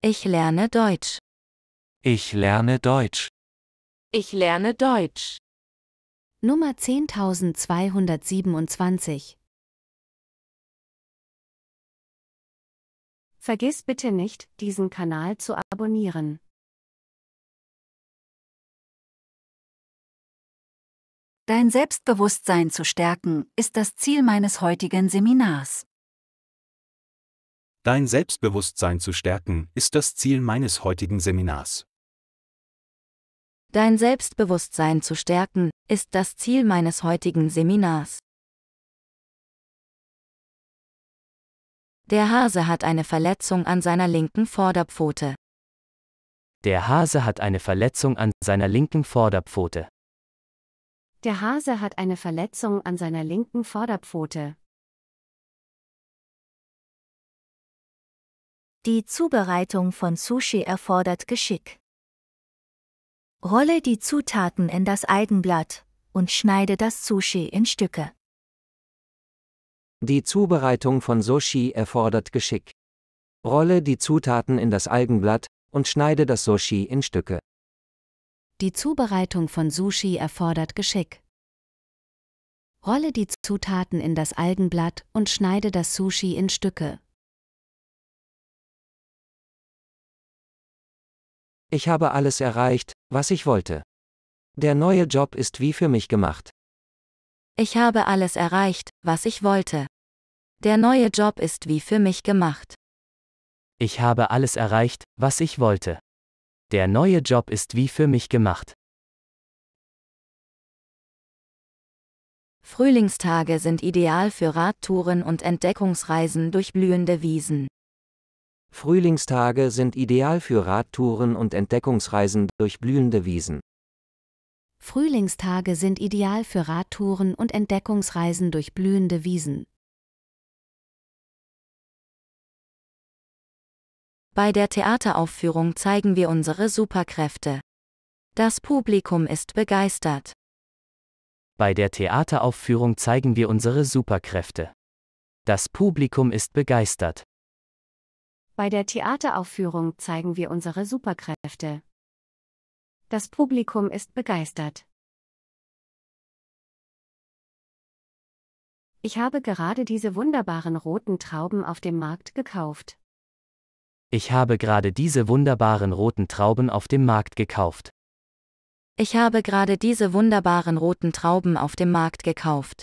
Ich lerne Deutsch. Ich lerne Deutsch. Ich lerne Deutsch. Nummer 10227. Vergiss bitte nicht, diesen Kanal zu abonnieren. Dein Selbstbewusstsein zu stärken, ist das Ziel meines heutigen Seminars. Dein Selbstbewusstsein zu stärken, ist das Ziel meines heutigen Seminars. Dein Selbstbewusstsein zu stärken, ist das Ziel meines heutigen Seminars. Der Hase hat eine Verletzung an seiner linken Vorderpfote. Der Hase hat eine Verletzung an seiner linken Vorderpfote. Der Hase hat eine Verletzung an seiner linken Vorderpfote. Die Zubereitung von Sushi erfordert Geschick. Rolle die Zutaten in das Eigenblatt und schneide das Sushi in Stücke. Die Zubereitung von Sushi erfordert Geschick. Rolle die Zutaten in das Algenblatt und schneide das Sushi in Stücke. Die Zubereitung von Sushi erfordert Geschick. Rolle die Zutaten in das Algenblatt und schneide das Sushi in Stücke. Ich habe alles erreicht, was ich wollte. Der neue Job ist wie für mich gemacht. Ich habe alles erreicht, was ich wollte. Der neue Job ist wie für mich gemacht. Ich habe alles erreicht, was ich wollte. Der neue Job ist wie für mich gemacht. Frühlingstage sind ideal für Radtouren und Entdeckungsreisen durch blühende Wiesen. Frühlingstage sind ideal für Radtouren und Entdeckungsreisen durch blühende Wiesen. Frühlingstage sind ideal für Radtouren und Entdeckungsreisen durch blühende Wiesen. Bei der Theateraufführung zeigen wir unsere Superkräfte. Das Publikum ist begeistert. Bei der Theateraufführung zeigen wir unsere Superkräfte. Das Publikum ist begeistert. Bei der Theateraufführung zeigen wir unsere Superkräfte. Das Publikum ist begeistert. Ich habe gerade diese wunderbaren roten Trauben auf dem Markt gekauft. Ich habe gerade diese wunderbaren roten Trauben auf dem Markt gekauft. Ich habe gerade diese wunderbaren roten Trauben auf dem Markt gekauft.